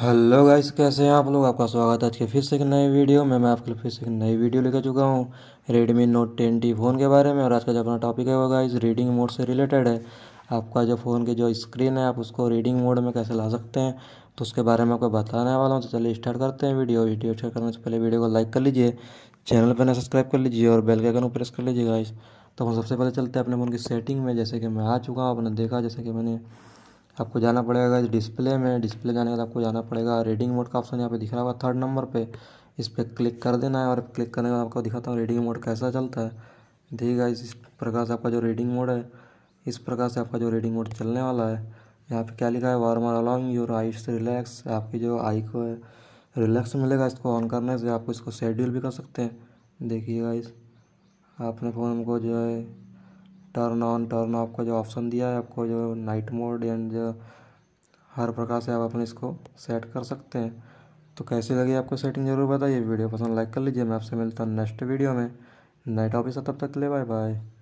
hello guys कैसे हैं आप लोग आपका स्वागत है आज के फिर से एक नए वीडियो में मैं आपके लिए फिर से एक नई वीडियो लेकर चुका हूँ Redmi Note ten T phone के बारे में और आज का जो अपना टॉपिक है वो गाइस रीडिंग मोड से रिलेटेड है आपका जो फ़ोन की जो स्क्रीन है आप उसको रीडिंग मोड में कैसे ला सकते हैं तो उसके बारे में आपको बताने वाला हूँ तो चलिए स्टार्ट करते हैं वीडियो वीडियो स्टार्ट करने से पहले वीडियो को लाइक कर लीजिए चैनल पर ना सब्सक्राइब कर लीजिए और बेल के आइकन प्रेस कर लीजिए गाइस तो हम सबसे पहले चलते हैं अपने फ़ोन की सेटिंग में जैसे कि मैं आ चुका हूँ आपने देखा जैसे कि मैंने आपको जाना पड़ेगा इस डिस्प्ले में डिस्प्ले जाने के बाद आपको जाना पड़ेगा रीडिंग मोड का ऑप्शन यहाँ पे दिख रहा होगा थर्ड नंबर पे इस पर क्लिक कर देना है और क्लिक करने के बाद आपको दिखाता हूँ रीडिंग मोड कैसा चलता है देखिएगा इस प्रकार से आपका जो रीडिंग मोड है इस प्रकार से आपका जो रीडिंग मोड चलने वाला है यहाँ पर क्या लिखा है warmer allowing your eyes relax आपकी जो आई को है रिलैक्स मिलेगा इसको ऑन करने से आपको इसको शेड्यूल भी कर सकते हैं देखिएगा इस अपने फ़ोन को जो है टर्न ऑन टर्न ऑफ का जो ऑप्शन दिया है आपको जो नाइट मोड एंड हर प्रकार से आप अपने इसको सेट कर सकते हैं तो कैसी लगी आपको सेटिंग ज़रूर बताइए वीडियो पसंद लाइक कर लीजिए मैं आपसे मिलता हूँ नेक्स्ट वीडियो में नाइट ऑफिस तब तक ले बाय बाय